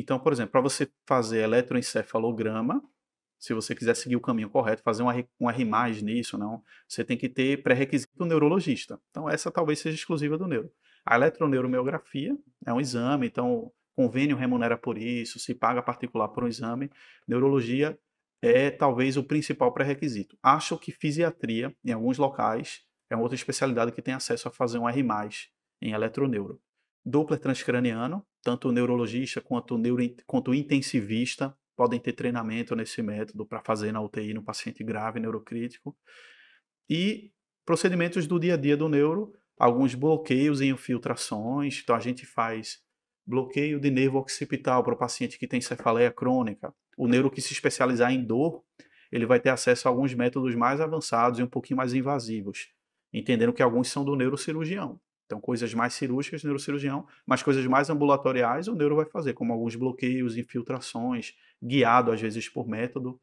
Então, por exemplo, para você fazer eletroencefalograma, se você quiser seguir o caminho correto, fazer uma, uma rimagem nisso, não, você tem que ter pré-requisito neurologista. Então, essa talvez seja exclusiva do neuro. A eletroneuromiografia é um exame, então convênio remunera por isso, se paga particular por um exame. Neurologia é talvez o principal pré-requisito. Acho que fisiatria, em alguns locais, é outra especialidade que tem acesso a fazer um R+, em eletroneuro. Doppler transcraniano, tanto o neurologista quanto o, neuro, quanto o intensivista podem ter treinamento nesse método para fazer na UTI no paciente grave neurocrítico. E procedimentos do dia a dia do neuro, alguns bloqueios e infiltrações. Então a gente faz bloqueio de nervo occipital para o paciente que tem cefaleia crônica. O neuro que se especializar em dor, ele vai ter acesso a alguns métodos mais avançados e um pouquinho mais invasivos, entendendo que alguns são do neurocirurgião. Então, coisas mais cirúrgicas, neurocirurgião, mas coisas mais ambulatoriais, o neuro vai fazer, como alguns bloqueios, infiltrações, guiado às vezes por método.